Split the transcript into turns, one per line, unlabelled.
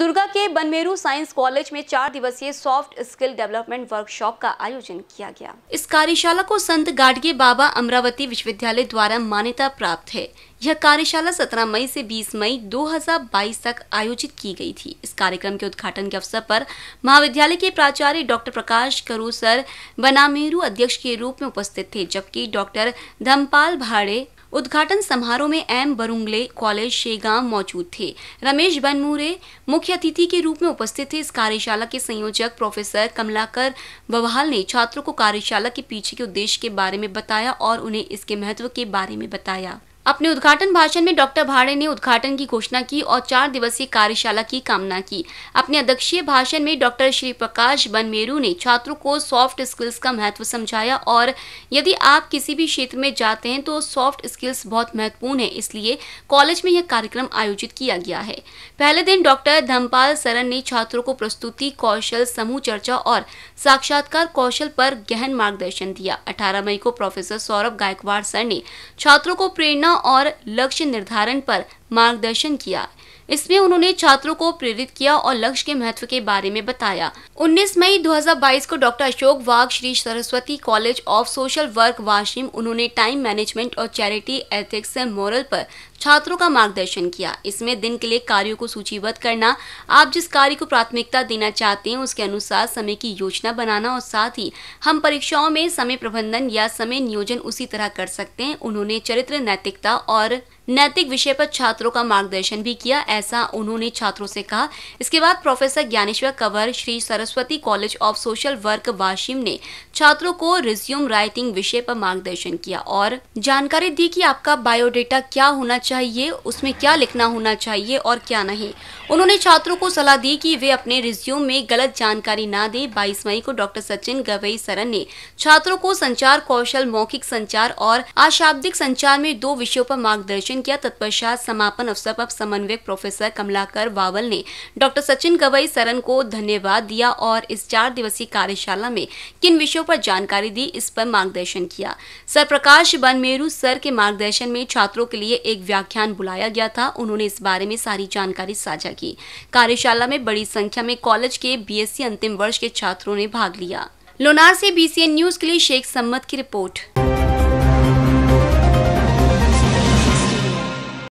दुर्गा के बनमेरू science college में चार दिवसीय सॉफ्ट स्किल डेवलपमेंट वर्कशॉप का आयोजन किया गया इस कार्यशाला को संत गाडगे बाबा अमरावती विश्वविद्यालय द्वारा मान्यता प्राप्त है यह कार्यशाला 17 मई से 20 मई 2022 तक आयोजित की गई थी इस कार्यक्रम के उद्घाटन के अवसर पर महाविद्यालय के प्राचार्य डॉक्टर प्रकाश करू सर बनामेरू अध्यक्ष के रूप में उपस्थित थे जबकि डॉक्टर धमपाल भाड़े उद्घाटन समारोह में एम बरुंगले कॉलेज शेगांव मौजूद थे रमेश बनमूरे मुख्य अतिथि के रूप में उपस्थित थे इस कार्यशाला के संयोजक प्रोफेसर कमलाकर बवाल ने छात्रों को कार्यशाला के पीछे के उद्देश्य के बारे में बताया और उन्हें इसके महत्व के बारे में बताया अपने उद्घाटन भाषण में डॉक्टर भाड़े ने उद्घाटन की घोषणा की और चार दिवसीय कार्यशाला की कामना की अपने अध्यक्षीय भाषण में डॉक्टर श्री प्रकाश बनमेरू ने छात्रों को सॉफ्ट स्किल्स का महत्व समझाया और यदि आप किसी भी क्षेत्र में जाते हैं तो सॉफ्ट स्किल्स बहुत महत्वपूर्ण है इसलिए कॉलेज में यह कार्यक्रम आयोजित किया गया है पहले दिन डॉक्टर धमपाल सरन ने छात्रों को प्रस्तुति कौशल समूह चर्चा और साक्षात्कार कौशल पर गहन मार्गदर्शन दिया अठारह मई को प्रोफेसर सौरभ गायकवाड़ सर ने छात्रों को प्रेरणा और लक्ष्य निर्धारण पर मार्गदर्शन किया इसमें उन्होंने छात्रों को प्रेरित किया और लक्ष्य के महत्व के बारे में बताया 19 मई 2022 को doctor Ashok Wagh Shri Saraswati college of social work Washim उन्होंने टाइम मैनेजमेंट और चैरिटी एथिक्स मॉरल पर छात्रों का मार्गदर्शन किया इसमें दिन के लिए कार्यों को सूचीबद्ध करना आप जिस कार्य को प्राथमिकता देना चाहते हैं उसके अनुसार समय की योजना बनाना और साथ ही हम परीक्षाओं में समय प्रबंधन या समय नियोजन उसी तरह कर सकते हैं उन्होंने चरित्र नैतिकता और नैतिक विषय पर छात्रों का मार्गदर्शन भी किया ऐसा उन्होंने छात्रों से कहा इसके बाद professor Dnyaneshwar Kanwar Shri Saraswati college of social work Washim ने छात्रों को रिज्यूम राइटिंग विषय पर मार्गदर्शन किया और जानकारी दी कि आपका बायोडेटा क्या होना चाहिए उसमें क्या लिखना होना चाहिए और क्या नहीं उन्होंने छात्रों को सलाह दी कि वे अपने रिज्यूम में गलत जानकारी ना दें 22 मई को डॉक्टर सचिन गवई सरन ने छात्रों को संचार कौशल मौखिक संचार और अशाब्दिक संचार में दो विषयों पर मार्गदर्शन किया तत्पश्चात समापन अवसर पर समन्वयक प्रोफेसर कमलाकर वावल ने डॉक्टर सचिन गवई सरन को धन्यवाद दिया और इस चार दिवसीय कार्यशाला में किन विषयों पर जानकारी दी इस पर मार्गदर्शन किया सर प्रकाश बनमेरू सर के मार्गदर्शन में छात्रों के लिए एक व्याख्यान बुलाया गया था उन्होंने इस बारे में सारी जानकारी साझा की की कार्यशाला में बड़ी संख्या में कॉलेज के बी अंतिम वर्ष के छात्रों ने भाग लिया लोनार से बी न्यूज के लिए शेख सम्मत की रिपोर्ट